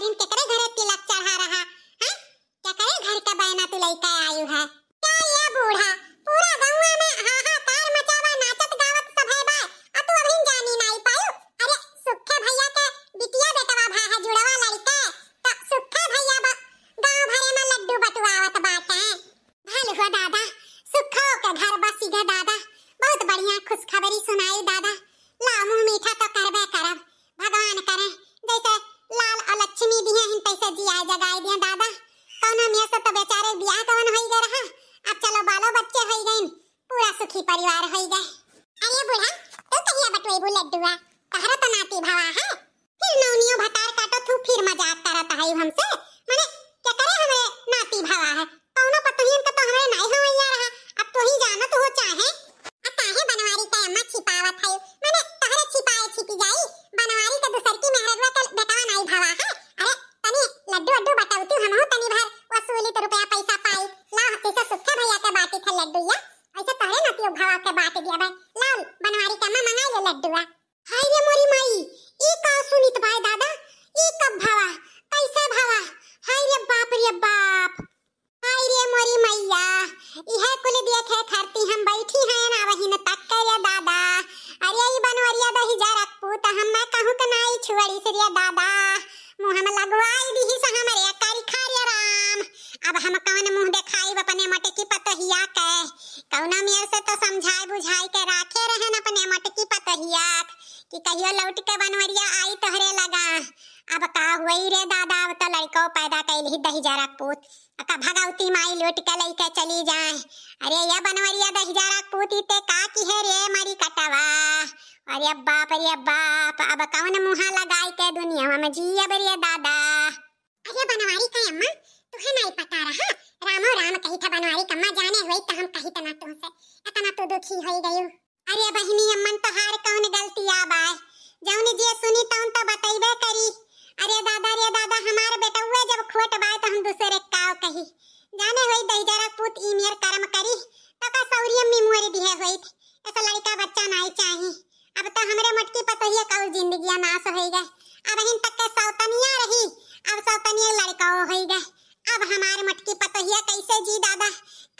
Marin केकरे घरे तिलक चढ़ा रहा है केकरे घर का बहना तू तो लइका आयु है क्या ये बूढ़ा पूरा गंवा में हाहाकार मचावा नाचत गावत सब है अब तू अभी जानी नहीं पायो अरे सुखे भैया के बिटिया बेटवा भा है जुड़वा लड़का तो सुखे भैया गांव भरे में लड्डू बटवावत बाटे भल हुआ दादा सुखो के घर बसी गए दादा बहुत बढ़िया खुशखबरी सुनाई दादा लामू मीठा तो करबे करब भगवान करे जैसे लाल और लक्ष्मी दिया इन पैसा जी आए जगाए दिया दादा कौन हम सब तो बेचारे ब्याह कवन होई गए रहा अब चलो बालो बच्चे होई गए पूरा सुखी परिवार होई गए अरे बुढ़ा तू कहिया बटवेबू लड्डूआ कहरा तो नाती भावा है फिर नौनियो भतार काटो तो तू फिर मजाक करत है हमसे कित रुपया पैसा पाई ला हते से सुखे भैया के बाटी थे लड्डू या ऐसे तहरे ना पियो भावा के बाटी दिया भाई अब का वही रे दादा अब तो लड़को पैदा कैल ही दही जरा पूत का भगवती माई लुट के लेके चली जाए अरे ये बनवरिया दही जरा पूत इते का की है रे मरी कटवा अरे अब बाप अरे बाप अब कौन मुहा लगाई के दुनिया में जी अब रे दादा अरे बनवारी का अम्मा तुहे नहीं पता रहा रामो राम कही था बनवारी कम्मा जाने हुई तो हम कही तना तुमसे तना तो दुखी हो गयो अरे बहिनी अम्मन तो हार कौन गलती आ बाय जौन जे सुनी तौन तो बताइबे करी अरे दादा अरे दादा हमार बेटा हुए जब खोट बाय तो हम दूसरे काव कही जाने होई दही जरा पुत इमेर कर्म करी तका का सौरियम में मोरे दिहे होई ऐसा लड़का बच्चा नहीं चाही अब तो हमरे मटकी पर पतोहिया काउ जिंदगी नाश हो गए अब इन तक के सौतनिया रही अब सौतनिया लड़का हो गए अब हमारे मटकी पर पतोहिया कैसे जी दादा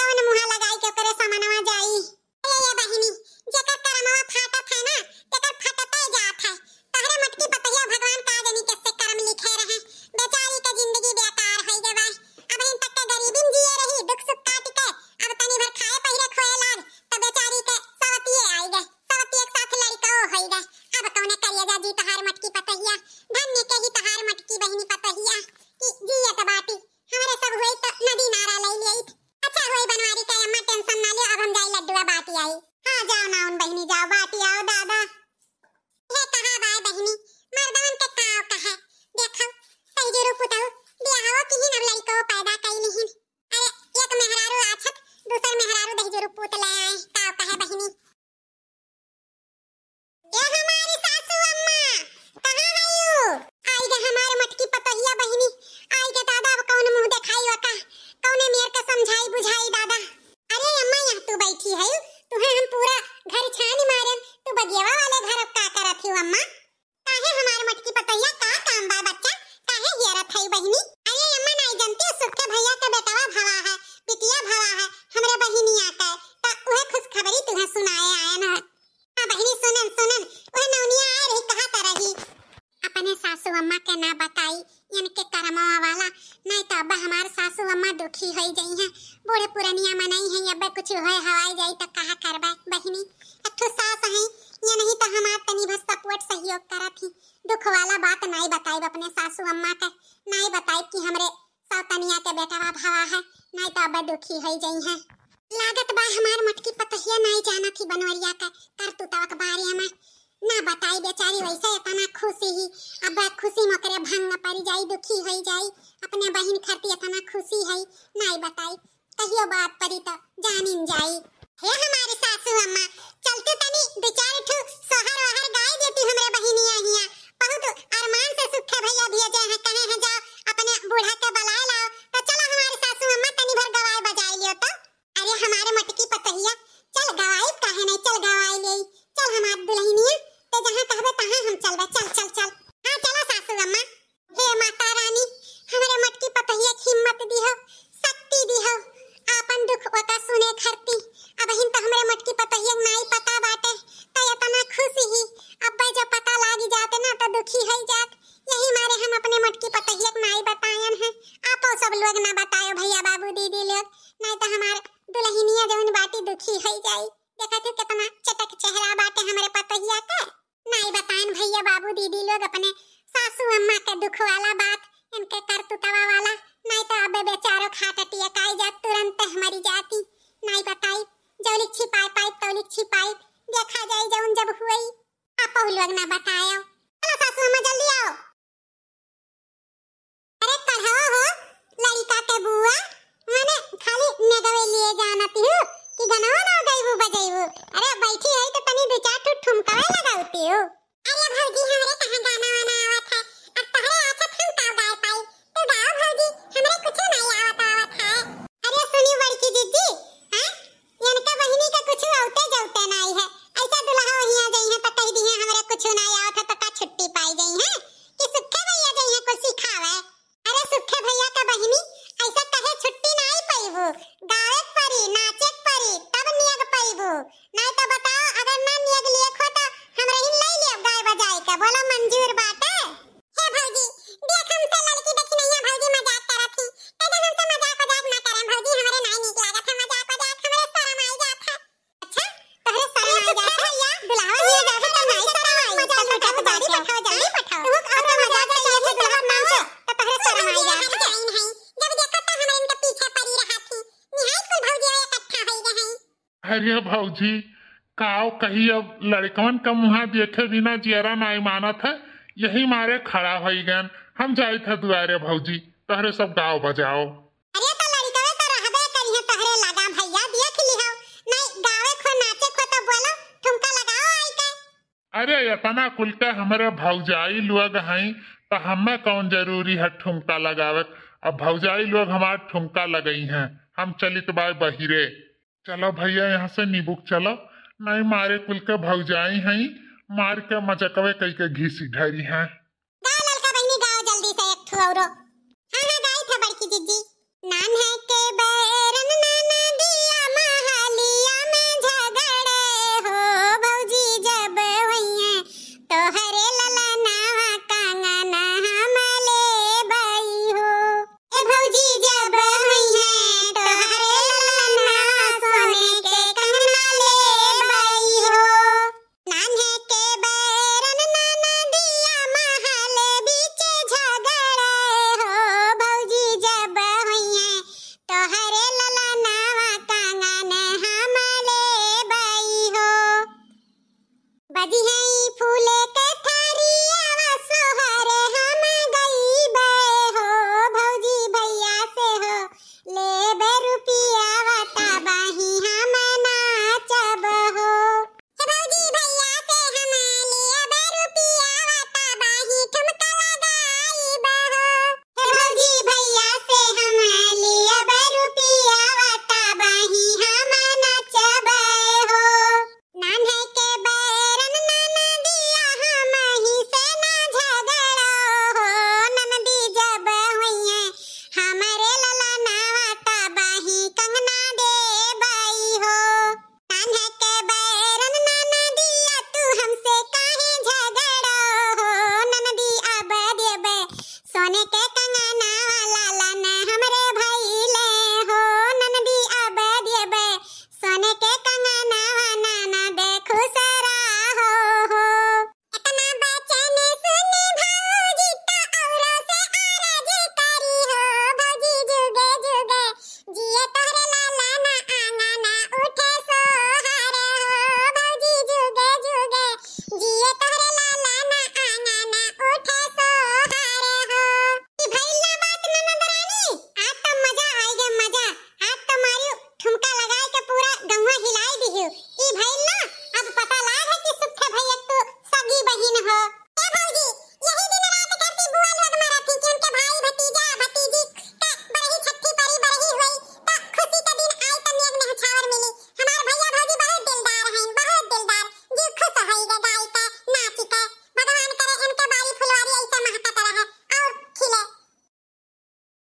कौन मुहा लगाई के करे समनवा जाई ए ये बहिनी जेकर करमवा फाटा था ना तेकर आई हाँ जाओ ना उन बहनी जाओ बाटी आओ दादा ये कहा बाय बहनी मर्दान के काव का है देखो पहले रो पुताओ बियाहो की ही नवलाई को पैदा कई नहीं अरे एक मेहरारू आछत दूसर मेहरारू दही जो पुत ले आए काव का है बहनी ये हम वाला बात नहीं बताई अपने सासू अम्मा के नहीं बताई कि हमरे सौतनिया के बेटा बाप हवा है नहीं तो अब दुखी हो जई है लागत बा हमार मटकी पतहिया नहीं जाना थी बनवरिया का कर तू तवक बारे में ना बताई बेचारी वैसे अपना खुशी ही अब खुशी में करे भंग न पड़ जाई दुखी हो जाई अपने बहन खरती अपना खुशी है नहीं बताई कहियो बात पड़ी तो जानिन जाई हे हमारी सासू अम्मा चलते तनी दो ठुक सोहर वहर गाय देती हमरे बहनिया हिया बहुत अरमान से सुख है भैया दिए जे हैं कहे हैं जाओ अपने बूढ़ा के बलाए लाओ तो चलो हमारे सासू अम्मा तनी भर गवाए बजाए लियो तो अरे बैठी रही तो तनी दो चार ठुमकावे लगावती हो करिए भौजी काव कही अब लड़कवन का मुहा देखे बिना जियरा नाई मानत है यही मारे खड़ा हो गन हम जाए थे दुआरे भौजी तहरे सब गाँव बजाओ अरे इतना तो तो तो के हमारे भौजाई लोग हैं तो हमें कौन जरूरी है ठुमका लगावत अब भौजाई लोग हमारे ठुमका लगई हैं हम चलित बाय बहिरे चलो भैया यहाँ से निबुक चलो नहीं मारे कुल के जाए हैं मार के मचकवे कई के सी ढरी है गाओ बहनी गाओ जल्दी से एक गाई हाँ, हाँ, था बड़की नाम है के बे